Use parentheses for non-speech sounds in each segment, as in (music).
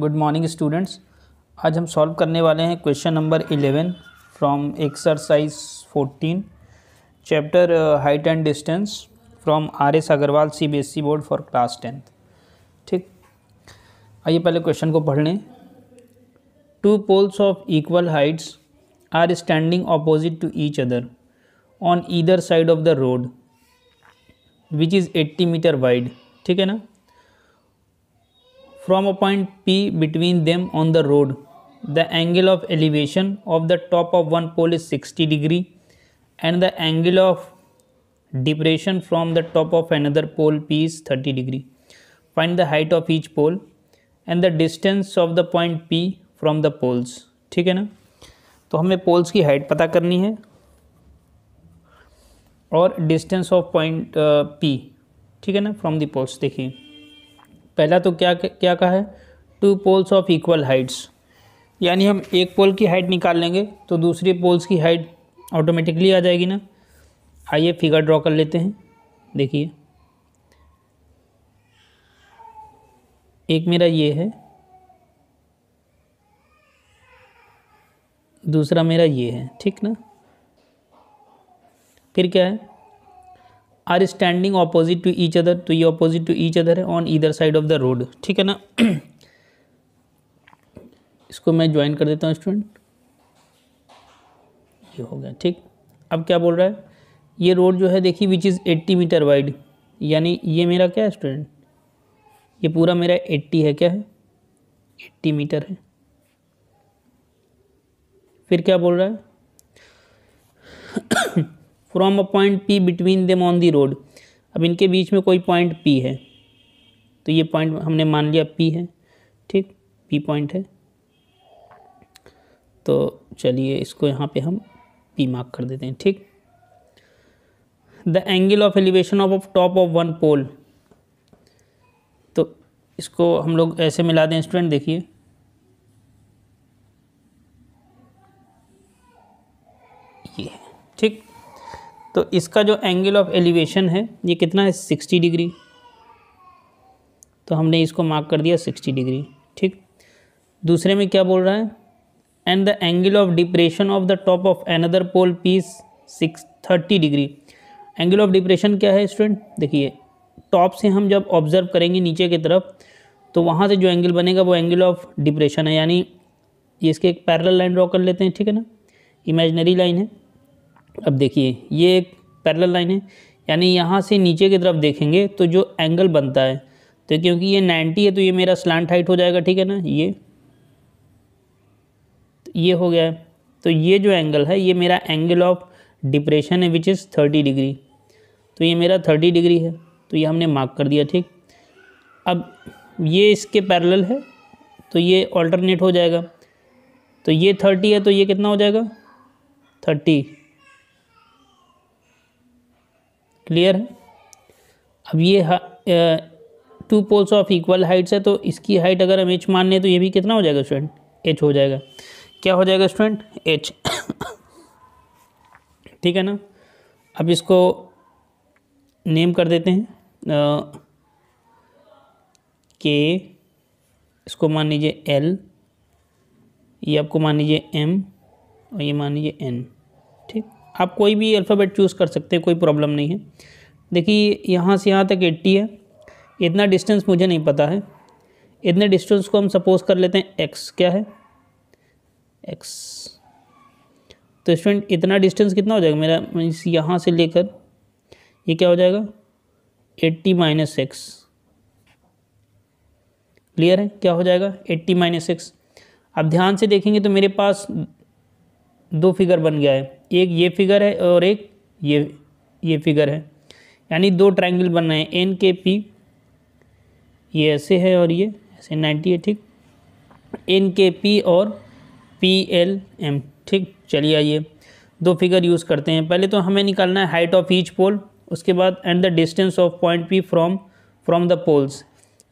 Good morning students आज हम solve करने वाले हैं question number eleven from exercise fourteen chapter height and distance from R S Aggarwal C B S E board for class tenth ठीक आइए पहले question को पढ़ लें two poles of equal heights are standing opposite to each other on either side of the road which is eighty metre wide ठीक है ना from a point P between them on the road. The angle of elevation of the top of one pole is 60 degree and the angle of depression from the top of another pole P is 30 degree. Find the height of each pole and the distance of the point P from the poles. ठीक है ना तो हमें poles की height पता करनी है और डिस्टेंस ऑफ पॉइंट पी ठीक है ना फ्रॉम द पोल्स देखिए पहला तो क्या क्या कहा है two poles of equal heights यानी हम एक पोल की हाइट निकाल लेंगे तो दूसरे पोल्स की हाइट ऑटोमेटिकली आ जाएगी ना आइए फिगर ड्रॉ कर लेते हैं देखिए एक मेरा ये है दूसरा मेरा ये है ठीक ना फिर क्या है are standing opposite to each other तो ये ऑपोजिट टू ईच अदर है on either side of the road ठीक है ना इसको मैं ज्वाइन कर देता हूँ स्टूडेंट ये हो गया ठीक अब क्या बोल रहा है ये रोड जो है देखिए which is eighty metre wide यानी ये मेरा क्या है स्टूडेंट ये पूरा मेरा एट्टी है क्या है एट्टी मीटर है फिर क्या बोल रहा है from a point P between them on the road अब इनके बीच में कोई पॉइंट पी है तो ये पॉइंट हमने मान लिया पी है ठीक पी पॉइंट है तो चलिए इसको यहाँ पे हम पी मार्क कर देते हैं ठीक the angle of elevation of top of one pole तो इसको हम लोग ऐसे मिला दें स्टूडेंट देखिए ये है ठीक तो इसका जो एंगल ऑफ एलिवेशन है ये कितना है सिक्सटी डिग्री तो हमने इसको मार्क कर दिया सिक्सटी डिग्री ठीक दूसरे में क्या बोल रहा है and the angle of depression of the top of another pole piece six thirty degree angle of depression क्या है स्टूडेंट देखिए टॉप से हम जब ऑब्जर्व करेंगे नीचे की तरफ तो वहाँ से जो एंगल बनेगा वो एंगल ऑफ डिप्रेशन है यानी ये इसके एक पैरल लाइन ड्रॉ कर लेते हैं ठीक है ना इमेजनरी लाइन है अब देखिए ये एक पैरल लाइन है यानी यहाँ से नीचे की तरफ देखेंगे तो जो एंगल बनता है तो क्योंकि ये 90 है तो ये मेरा स्लांट हाइट हो जाएगा ठीक है ना ये ये हो गया है तो ये जो एंगल है ये मेरा एंगल ऑफ डिप्रेशन है विच इज़ थर्टी डिग्री तो ये मेरा थर्टी डिग्री है तो ये हमने मार्क कर दिया ठीक अब ये इसके पैरेलल है तो ये ऑल्टरनेट हो जाएगा तो ये थर्टी है तो ये कितना हो जाएगा थर्टी क्लियर है अब ये two poles of equal heights है तो इसकी हाइट अगर हम एच मान लें तो ये भी कितना हो जाएगा स्टूडेंट एच हो जाएगा क्या हो जाएगा स्टूडेंट एच ठीक है ना अब इसको नेम कर देते हैं के इसको मान लीजिए एल ये आपको मान लीजिए एम और ये मान लीजिए एन आप कोई भी अल्फ़ाबेट चूज़ कर सकते हैं कोई प्रॉब्लम नहीं है देखिए यहाँ से यहाँ तक एट्टी है इतना डिस्टेंस मुझे नहीं पता है इतने डिस्टेंस को हम सपोज कर लेते हैं एक्स क्या है एक्स तो स्टूडेंट इतना डिस्टेंस कितना हो जाएगा मेरा मीन्स यहाँ से लेकर ये क्या हो जाएगा एट्टी माइनस एक्स क्लियर है क्या हो जाएगा एट्टी माइनस एक्स आप ध्यान से देखेंगे तो मेरे पास दो फिगर बन गया है एक ये फिगर है और एक ये ये फिगर है यानी दो ट्रायंगल बन रहे हैं एन के पी ये ऐसे है और ये ऐसे नाइन्टी है ठीक एन के पी और पी एल एम ठीक चलिए आइए दो फिगर यूज़ करते हैं पहले तो हमें निकालना है हाइट ऑफ ईच पोल उसके बाद and the distance of point P from from the poles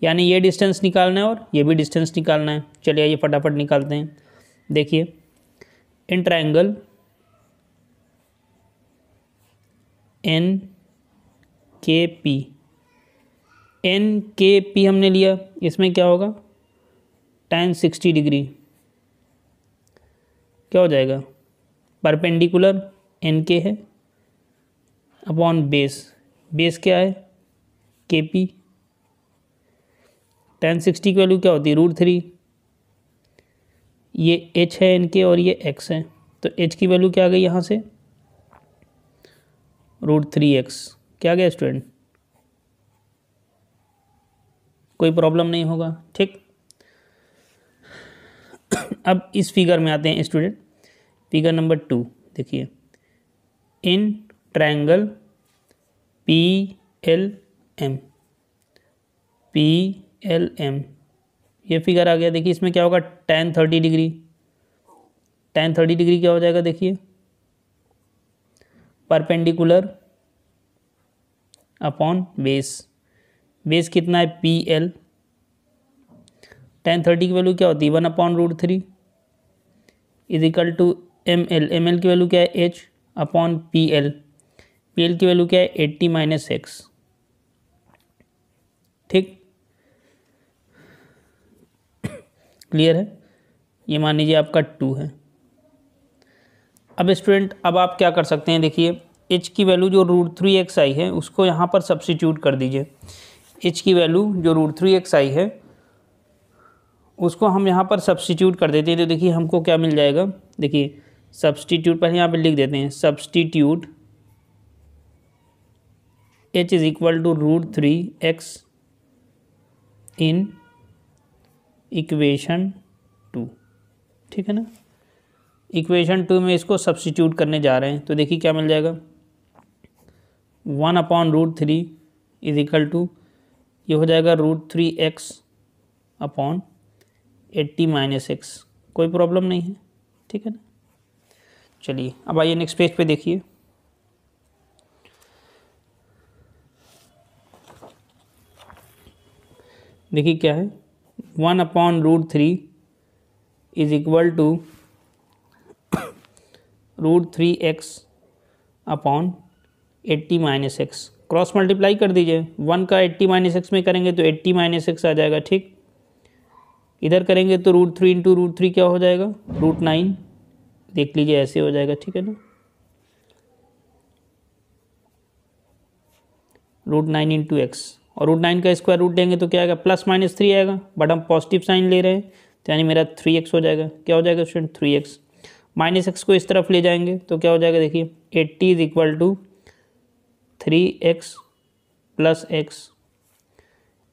यानी ये डिस्टेंस निकालना है और ये भी डिस्टेंस निकालना है चलिए आइए फटाफट निकालते हैं देखिए in triangle N K P N K P हमने लिया इसमें क्या होगा टेन सिक्सटी डिग्री क्या हो जाएगा परपेंडिकुलर एन के है अपॉन बेस बेस क्या है के पी टेन सिक्सटी की वैल्यू क्या होती है रूट थ्री ये एच है इनके और ये एक्स है तो एच की वैल्यू क्या आ गई यहाँ से रूट थ्री एक्स क्या गया स्टूडेंट कोई प्रॉब्लम नहीं होगा ठीक अब इस फिगर में आते हैं स्टूडेंट फिगर नंबर टू देखिए in triangle P L M P L M ये फिगर आ गया देखिए इसमें क्या होगा tan thirty degree tan thirty degree क्या हो जाएगा देखिए परपेंडिकुलर अपॉन बेस बेस कितना है पी एल टेन थर्टी की वैल्यू क्या होती है one upon root three is equal to M L M L की वैल्यू क्या है H upon P L P L की वैल्यू क्या है एट्टी माइनस एक्स ठीक क्लियर है ये मान लीजिए आपका टू है अब स्टूडेंट अब आप क्या कर सकते हैं देखिए एच की वैल्यू जो रूट थ्री एक्स आई है उसको यहाँ पर सब्सिट्यूट कर दीजिए एच की वैल्यू जो रूट थ्री एक्स आई है उसको हम यहाँ पर सब्सटीट्यूट कर देते हैं तो देखिए हमको क्या मिल जाएगा देखिए सब्सटीट्यूट पर यहाँ पर लिख देते हैं substitute H is equal to root three X in equation two ठीक है ना इक्वेशन टू में इसको सब्सिट्यूट करने जा रहे हैं तो देखिए क्या मिल जाएगा one upon root three is equal to ये हो जाएगा root three X upon eighty minus X कोई प्रॉब्लम नहीं है ठीक है ना चलिए अब आइए नेक्स्ट पेज पे देखिए देखिए क्या है one upon root three is equal to root three X upon eighty minus X cross multiply कर दीजिए वन का एट्टी माइनस एक्स में करेंगे तो एट्टी माइनस एक्स आ जाएगा ठीक इधर करेंगे तो root three into root three क्या हो जाएगा रूट नाइन देख लीजिए ऐसे हो जाएगा ठीक है ना रूट नाइन इंटू एक्स और रूट नाइन का स्क्वायर रूट देंगे तो क्या आएगा प्लस माइनस थ्री आएगा बट हम पॉजिटिव साइन ले रहे हैं तो यानी मेरा थ्री एक्स हो जाएगा क्या हो जाएगा student three X minus X को इस तरफ ले जाएंगे तो क्या हो जाएगा देखिए eighty is equal to three X plus X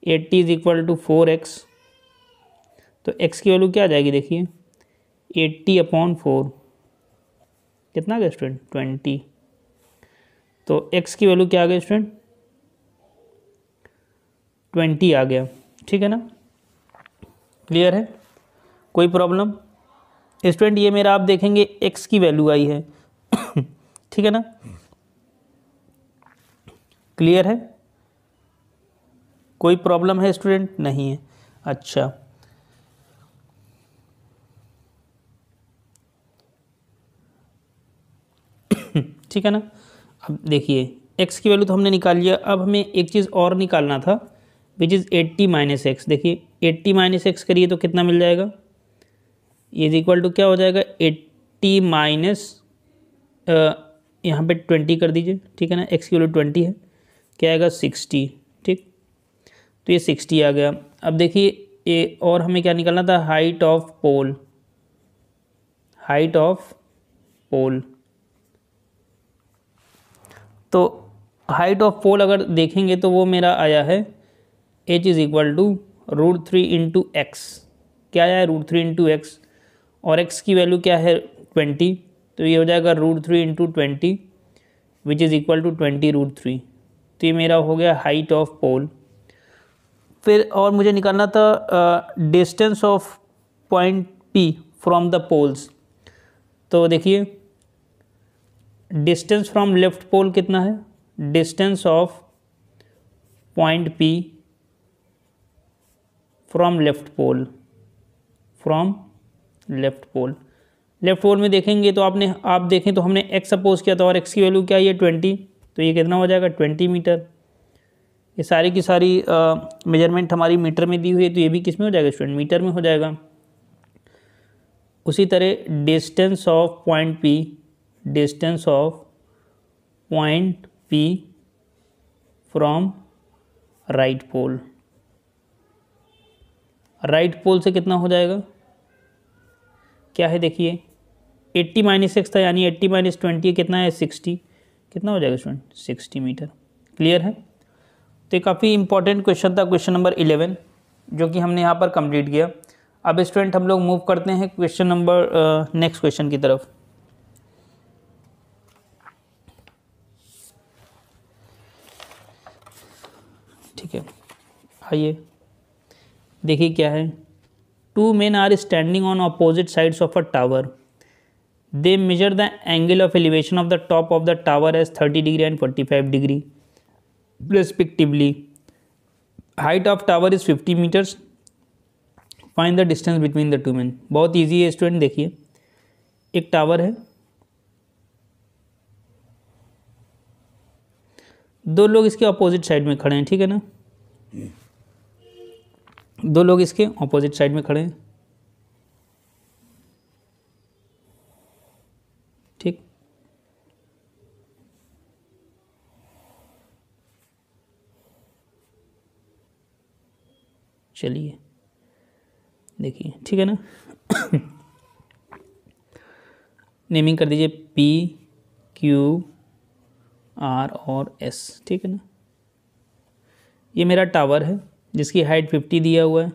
eighty is equal to four X तो एक्स की वैल्यू क्या आ जाएगी देखिए एट्टी अपॉन फोर कितना आ गया स्टूडेंट ट्वेंटी तो एक्स की वैल्यू क्या आ गई स्टूडेंट ट्वेंटी आ गया ठीक है ना क्लियर है कोई प्रॉब्लम स्टूडेंट ये मेरा आप देखेंगे एक्स की वैल्यू आई है (coughs) ठीक है ना क्लियर है कोई प्रॉब्लम है स्टूडेंट नहीं है अच्छा (coughs) ठीक है ना अब देखिए एक्स की वैल्यू तो हमने निकाल लिया अब हमें एक चीज़ और निकालना था which is eighty minus X देखिए एट्टी माइनस एक्स करिए तो कितना मिल जाएगा ये इज इक्वल टू क्या हो जाएगा एट्टी माइनस यहाँ पे ट्वेंटी कर दीजिए ठीक है ना एक्स की वैल्यू ट्वेंटी है क्या आएगा सिक्सटी ठीक तो ये सिक्सटी आ गया अब देखिए ये और हमें क्या निकालना था height of pole height of pole तो हाइट ऑफ पोल अगर देखेंगे तो वो मेरा आया है H is equal to root three into X क्या आया है रूट थ्री इंटू एक्स और एक्स की वैल्यू क्या है ट्वेंटी तो ये हो जाएगा root three into twenty which is equal to twenty root three तो ये मेरा हो गया हाइट ऑफ पोल फिर और मुझे निकालना था distance of point P from the poles तो देखिए डिस्टेंस फ्रॉम लेफ्ट पोल कितना है distance of point P from left pole from left pole left pole में देखेंगे तो आपने आप देखें तो हमने एक्स सपोज किया था और एक्स की वैल्यू क्या है ट्वेंटी तो ये कितना हो जाएगा ट्वेंटी मीटर ये सारी की सारी मेजरमेंट हमारी मीटर में दी हुई है तो ये भी किस में हो जाएगा स्टूडेंट मीटर में हो जाएगा उसी तरह distance of point P distance of point P from right pole right pole से कितना हो जाएगा क्या है देखिए 80 माइनस सिक्स था यानी 80 माइनस ट्वेंटी कितना है 60 कितना हो जाएगा स्टूडेंट 60 मीटर क्लियर है तो ये काफ़ी इंपॉर्टेंट क्वेश्चन था क्वेश्चन नंबर 11 जो कि हमने यहाँ पर कंप्लीट किया अब स्टूडेंट हम लोग मूव करते हैं क्वेश्चन नंबर नेक्स्ट क्वेश्चन की तरफ ठीक है आइए देखिए क्या है two men are standing on opposite sides of a tower they measure the angle of elevation of the top of the tower as thirty degree and forty five degree respectively height of tower is fifty meters find the distance between the two man बहुत easy है student देखिए एक tower है दो लोग इसके opposite side में खड़े हैं ठीक है ना दो लोग इसके ऑपोजिट साइड में खड़े हैं ठीक चलिए देखिए ठीक है ना नेमिंग (coughs) कर दीजिए पी क्यू आर और एस ठीक है ना ये मेरा टावर है जिसकी हाइट फिफ्टी दिया हुआ है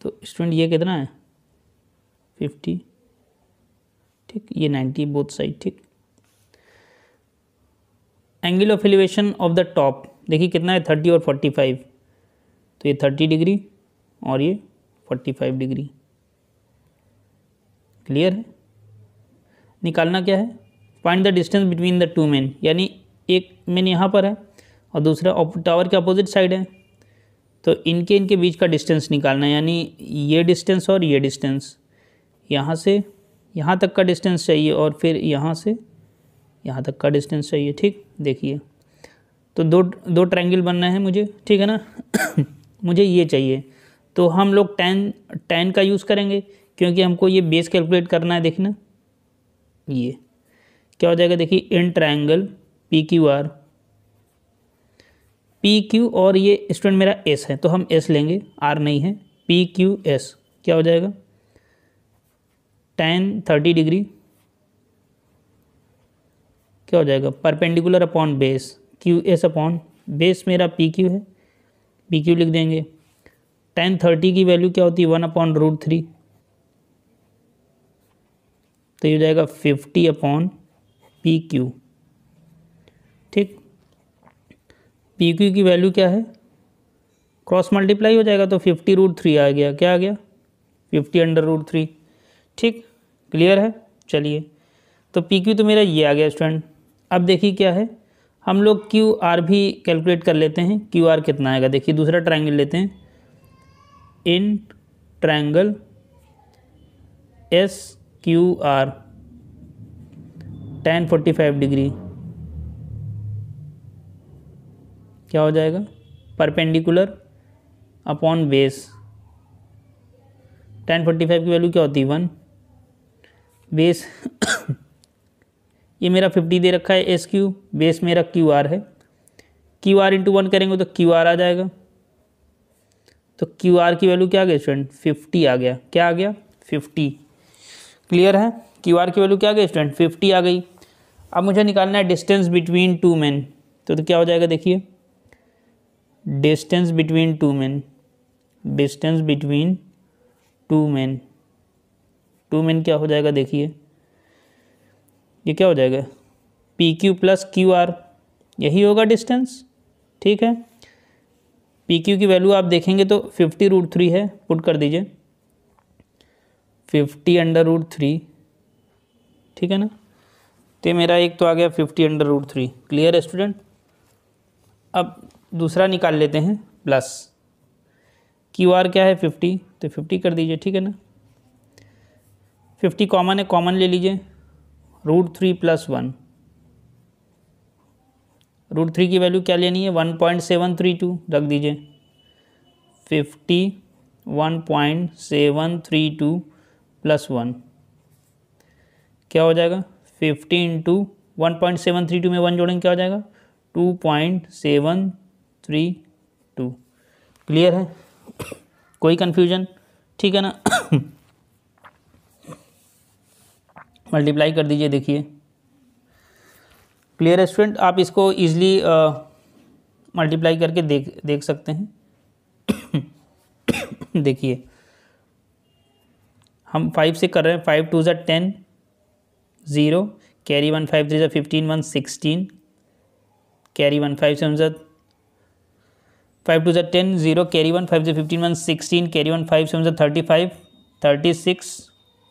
तो स्टूडेंट ये कितना है फिफ्टी ठीक ये नाइन्टी बोथ साइड ठीक angle of elevation of the top देखिए कितना है थर्टी और फोर्टी फाइव तो ये थर्टी डिग्री और ये फोर्टी फाइव डिग्री क्लियर है निकालना क्या है find the distance between the two man यानी एक मैन यहाँ पर है और दूसरा टावर के अपोजिट साइड है तो इनके इनके बीच का डिस्टेंस निकालना है यानी ये डिस्टेंस और ये डिस्टेंस यहाँ से यहाँ तक का डिस्टेंस चाहिए और फिर यहाँ से यहाँ तक का डिस्टेंस चाहिए ठीक देखिए तो दो दो ट्रायंगल बनना है मुझे ठीक है ना (coughs) मुझे ये चाहिए तो हम लोग टेन टेन का यूज़ करेंगे क्योंकि हमको ये बेस कैलकुलेट करना है देखना ये क्या हो जाएगा देखिए in triangle P Q R P Q और ये स्टूडेंट मेरा एस है तो हम एस लेंगे आर नहीं है पी क्यू एस क्या हो जाएगा टेन थर्टी डिग्री क्या हो जाएगा perpendicular upon base Q S upon base मेरा पी क्यू है पी क्यू लिख देंगे टेन थर्टी की वैल्यू क्या होती है वन अपॉन रूट थ्री तो ये हो जाएगा फिफ्टी अपॉन पी क्यू ठीक पी क्यू की वैल्यू क्या है क्रॉस मल्टीप्लाई हो जाएगा तो फिफ्टी रूट थ्री आ गया क्या आ गया फिफ्टी अंडर रूट थ्री ठीक क्लियर है चलिए तो पी क्यू तो मेरा ये आ गया स्टूडेंट अब देखिए क्या है हम लोग क्यू आर भी कैलकुलेट कर लेते हैं क्यू आर कितना आएगा देखिए दूसरा ट्राइंगल लेते हैं in triangle S Q R tan forty five degree क्या हो जाएगा perpendicular upon base tan forty five की वैल्यू क्या होती है वन बेस (coughs) ये मेरा फिफ्टी दे रखा है एस क्यू बेस मेरा क्यू आर है क्यू आर इंटू वन करेंगे तो क्यू आर आ जाएगा तो क्यू आर की वैल्यू क्या आ गया स्टूडेंट फिफ्टी आ गया क्या आ गया फिफ्टी क्लियर है क्यू आर की वैल्यू क्या आ गया स्टूडेंट फिफ्टी आ गई अब मुझे निकालना है डिस्टेंस बिटवीन टू मैन तो, तो क्या हो जाएगा देखिए distance between two man distance between two man two man क्या हो जाएगा देखिए ये क्या हो जाएगा P Q plus Q R यही होगा डिस्टेंस ठीक है पी क्यू की वैल्यू आप देखेंगे तो फिफ्टी रूट थ्री है पुट कर दीजिए फिफ्टी अंडर रूट थ्री ठीक है ना तो मेरा एक तो आ गया fifty under root three clear है स्टूडेंट अब दूसरा निकाल लेते हैं प्लस क्यू आर क्या है फिफ्टी तो फिफ्टी कर दीजिए ठीक है ना फिफ्टी कॉमन है कॉमन ले लीजिए root three plus one root three की वैल्यू क्या लेनी है one point seven three two रख दीजिए fifty one point seven three two plus one क्या हो जाएगा fifty into one point seven three two में वन जोड़ेंगे क्या हो जाएगा two point seven three two clear है कोई कन्फ्यूजन ठीक है ना मल्टीप्लाई कर दीजिए देखिए क्लियर है स्टूडेंट आप इसको ईजिली मल्टीप्लाई करके देख देख सकते हैं देखिए हम फाइव से कर रहे हैं फाइव टू ज़ा ten zero carry one five three ज़ा fifteen one sixteen carry one five seven ज़ा फाइव टू जै ten zero carry one five ज़ा fifteen one sixteen carry one five seven ज़ा thirty five thirty six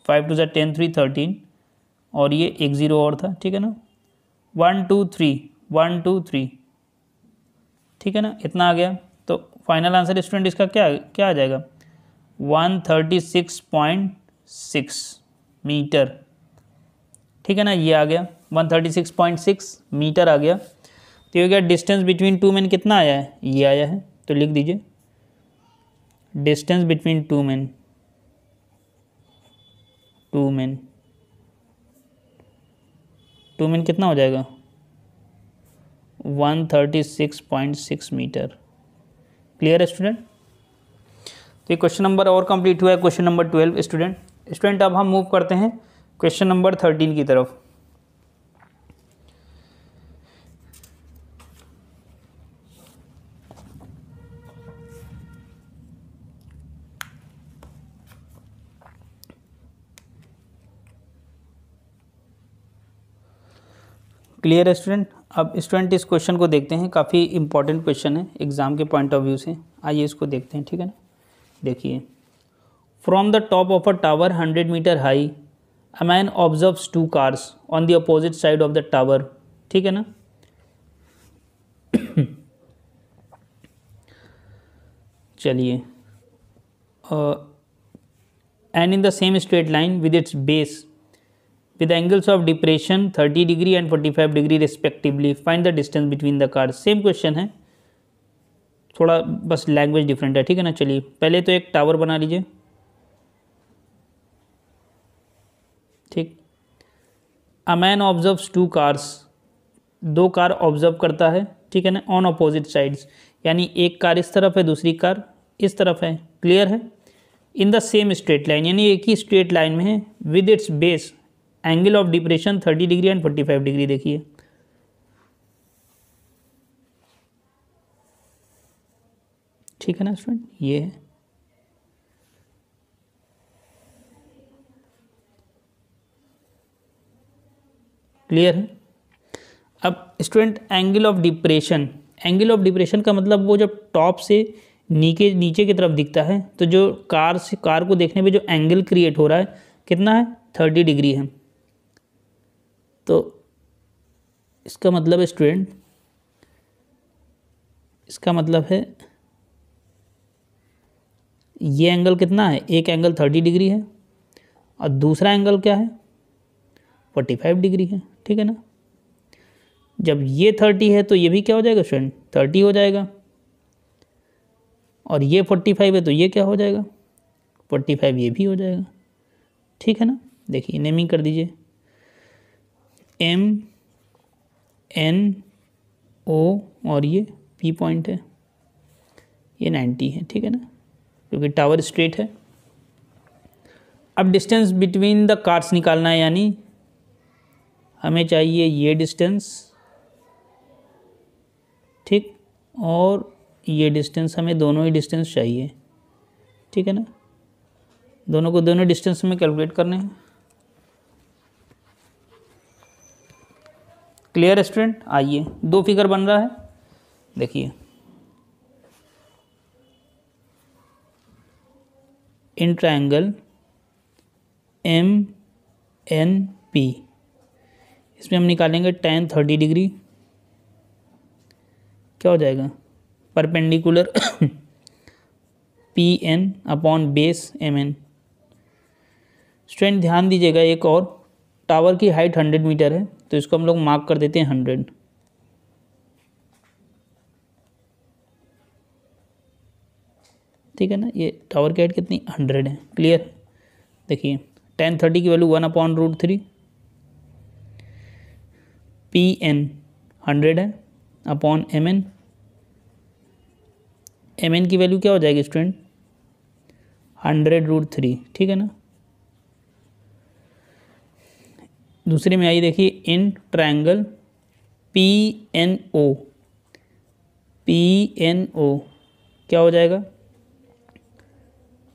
five two जै ten three thirteen और ये एक zero और था ठीक है ना one two three one two three ठीक है ना इतना आ गया तो फाइनल आंसर स्टूडेंट इसका क्या क्या आ जाएगा one thirty six point six meter ठीक है ना ये आ गया one thirty six point six meter आ गया तो ये क्या डिस्टेंस बिटवीन टू मैन कितना आया है ये आया है तो लिख दीजिए distance between two man two man two man कितना हो जाएगा one thirty six point six meter clear है स्टूडेंट तो ये क्वेश्चन नंबर और कंप्लीट हुआ है question number twelve student student अब हम मूव करते हैं क्वेश्चन नंबर थर्टीन की तरफ क्लियर है स्टूडेंट अब स्टूडेंट इस क्वेश्चन को देखते हैं काफ़ी इंपॉर्टेंट क्वेश्चन है एग्जाम के पॉइंट ऑफ व्यू से आइए इसको देखते हैं ठीक है ना देखिए from the top of a tower hundred meter high a man observes two cars on the opposite side of the tower ठीक है ना (coughs) चलिए and in the same straight line with its base with angles of depression 30 degree and 45 degree respectively find the distance between the cars same question है थोड़ा बस language different है ठीक है ना चलिए पहले तो एक टावर बना लीजिए ठीक a man observe two cars दो कार ऑब्जर्व करता है ठीक है ना ऑन अपोजिट साइड्स यानी एक कार इस तरफ है दूसरी कार इस तरफ है क्लियर है in the same straight line यानी एक ही स्ट्रेट लाइन में है with its base angle of depression thirty degree and forty five degree देखिए ठीक है ना स्टूडेंट ये है क्लियर है अब student angle of depression angle of depression का मतलब वो जब टॉप से नीचे नीचे की तरफ दिखता है तो जो कार से कार को देखने पे जो एंगल क्रिएट हो रहा है कितना है थर्टी डिग्री है तो इसका मतलब है स्टूडेंट इसका मतलब है ये एंगल कितना है एक एंगल थर्टी डिग्री है और दूसरा एंगल क्या है फोर्टी फाइव डिग्री है ठीक है ना जब ये थर्टी है तो ये भी क्या हो जाएगा स्टूडेंट थर्टी हो जाएगा और ये फोर्टी फाइव है तो ये क्या हो जाएगा फोर्टी फाइव ये भी हो जाएगा ठीक है ना देखिए नेमिंग कर दीजिए एम एन ओ और ये पी पॉइंट है ये नाइन्टी है ठीक है ना क्योंकि टावर स्ट्रेट है अब डिस्टेंस बिटवीन द कार्स निकालना है यानी हमें चाहिए ये डिस्टेंस ठीक और ये डिस्टेंस हमें दोनों ही डिस्टेंस चाहिए ठीक है ना दोनों को दोनों डिस्टेंस में कैलकुलेट करने हैं क्लियर स्टूडेंट आइए दो फिगर बन रहा है देखिए in triangle M N P इसमें हम निकालेंगे टेन थर्टी डिग्री क्या हो जाएगा perpendicular P N upon base M N student ध्यान दीजिएगा एक और टावर की हाइट हंड्रेड मीटर है तो इसको हम लोग मार्क कर देते हैं हंड्रेड ठीक है ना ये टावर की हाइट कितनी हंड्रेड है क्लियर देखिए टेन थर्टी की value one upon root three P N hundred है upon M N M N की वैल्यू क्या हो जाएगी स्टूडेंट हंड्रेड रूट थ्री ठीक है ना दूसरे में आई देखिए in triangle P N O P N O क्या हो जाएगा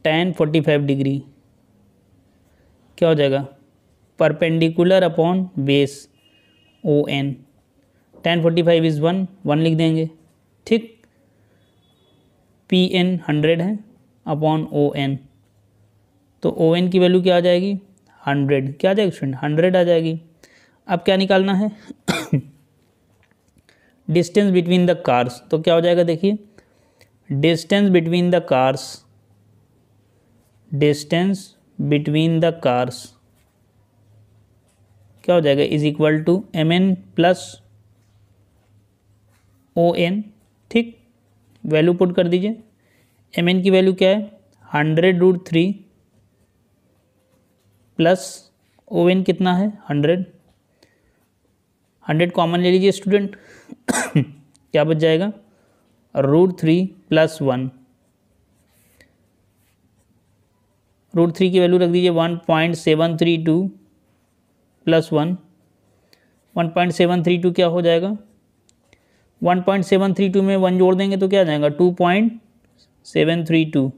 टेन फोर्टी फाइव डिग्री क्या हो जाएगा perpendicular upon base O N tan forty five is one one लिख देंगे ठीक पी एन हंड्रेड है अपॉन ओ एन तो ओ एन की वैल्यू क्या आ जाएगी हंड्रेड क्या आ जाएगी स्टूडेंट हंड्रेड आ जाएगी अब क्या निकालना है डिस्टेंस बिटवीन द कार्स तो क्या हो जाएगा देखिए distance between the cars distance between the cars क्या हो जाएगा is equal to M N plus O N ठीक वैल्यू पुट कर दीजिए एम एन की वैल्यू क्या है hundred root three plus O N कितना है हंड्रेड हंड्रेड कॉमन ले लीजिए स्टूडेंट (coughs) क्या बच जाएगा root three plus one root three की वैल्यू रख दीजिए one point seven three two plus one one point seven three two क्या हो जाएगा one point seven three two में वन जोड़ देंगे तो क्या आ जाएगा two point seven three two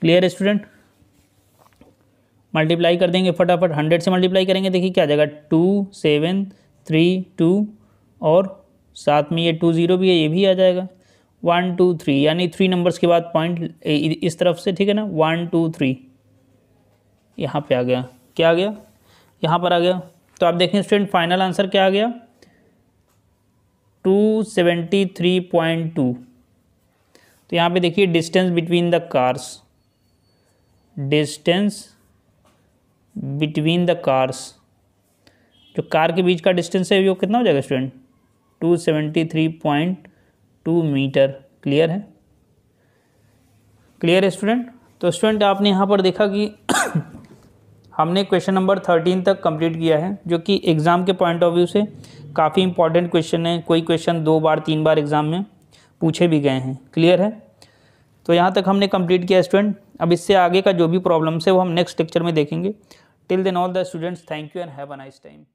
clear student multiply कर देंगे फटाफट हंड्रेड से मल्टीप्लाई करेंगे देखिए क्या आ जाएगा टू सेवन थ्री टू और साथ में ये टू ज़ीरो भी है ये भी आ जाएगा वन टू थ्री यानी थ्री नंबर्स के बाद पॉइंट इस तरफ से ठीक है ना वन टू थ्री यहाँ पे आ गया क्या आ गया यहाँ पर आ गया तो आप देखें स्टूडेंट फाइनल आंसर क्या आ गया two seventy three point two तो यहाँ पे देखिए distance between the cars distance between the cars जो कार के बीच का डिस्टेंस है वो कितना हो जाएगा student two seventy three point two meter clear है क्लियर है स्टूडेंट तो स्टूडेंट आपने यहाँ पर देखा कि (coughs) हमने क्वेश्चन नंबर थर्टीन तक कंप्लीट किया है जो कि एग्ज़ाम के पॉइंट ऑफ व्यू से काफ़ी इंपॉर्टेंट क्वेश्चन है कोई क्वेश्चन दो बार तीन बार एग्ज़ाम में पूछे भी गए हैं क्लियर है तो यहाँ तक हमने कंप्लीट किया स्टूडेंट अब इससे आगे का जो भी प्रॉब्लम्स है वो हम नेक्स्ट लेक्चर में देखेंगे Till then all the students thank you and have a nice time.